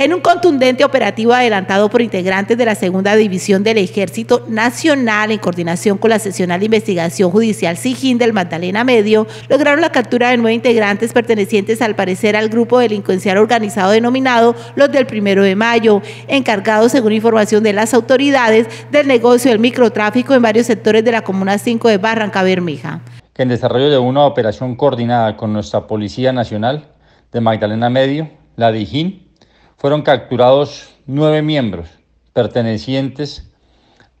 En un contundente operativo adelantado por integrantes de la Segunda División del Ejército Nacional en coordinación con la seccional de investigación judicial SIGIN del Magdalena Medio, lograron la captura de nueve integrantes pertenecientes al parecer al grupo delincuencial organizado denominado los del primero de mayo, encargados según información de las autoridades del negocio del microtráfico en varios sectores de la Comuna 5 de Barranca Bermeja. En desarrollo de una operación coordinada con nuestra Policía Nacional de Magdalena Medio, la DIJÍN, fueron capturados nueve miembros pertenecientes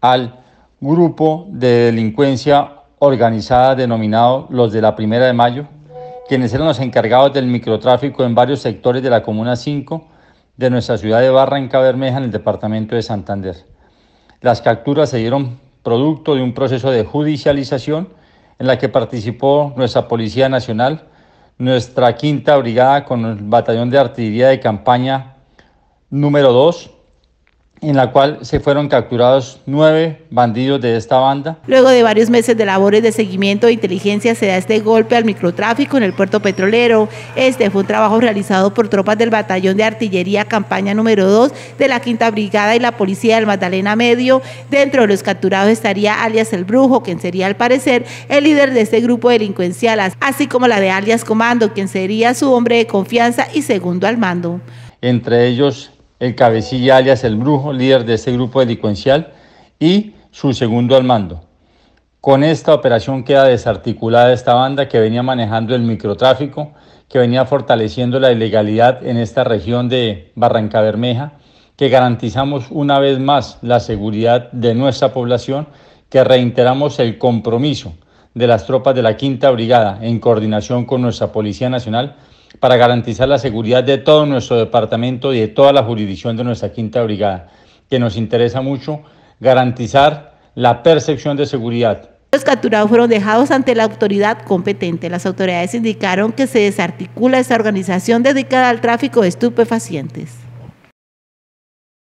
al grupo de delincuencia organizada denominado los de la Primera de Mayo, quienes eran los encargados del microtráfico en varios sectores de la Comuna 5 de nuestra ciudad de Barranca Bermeja en el departamento de Santander. Las capturas se dieron producto de un proceso de judicialización en la que participó nuestra Policía Nacional, nuestra Quinta Brigada con el Batallón de Artillería de Campaña número 2, en la cual se fueron capturados nueve bandidos de esta banda. Luego de varios meses de labores de seguimiento e inteligencia se da este golpe al microtráfico en el puerto petrolero. Este fue un trabajo realizado por tropas del Batallón de Artillería Campaña número 2 de la Quinta Brigada y la Policía del Magdalena Medio. Dentro de los capturados estaría alias El Brujo, quien sería al parecer el líder de este grupo delincuencial, así como la de alias Comando, quien sería su hombre de confianza y segundo al mando. Entre ellos el cabecilla alias el brujo, líder de este grupo delincuencial, y su segundo al mando. Con esta operación queda desarticulada esta banda que venía manejando el microtráfico, que venía fortaleciendo la ilegalidad en esta región de Barranca Bermeja, que garantizamos una vez más la seguridad de nuestra población, que reiteramos el compromiso de las tropas de la Quinta Brigada en coordinación con nuestra Policía Nacional para garantizar la seguridad de todo nuestro departamento y de toda la jurisdicción de nuestra quinta brigada, que nos interesa mucho garantizar la percepción de seguridad. Los capturados fueron dejados ante la autoridad competente. Las autoridades indicaron que se desarticula esta organización dedicada al tráfico de estupefacientes.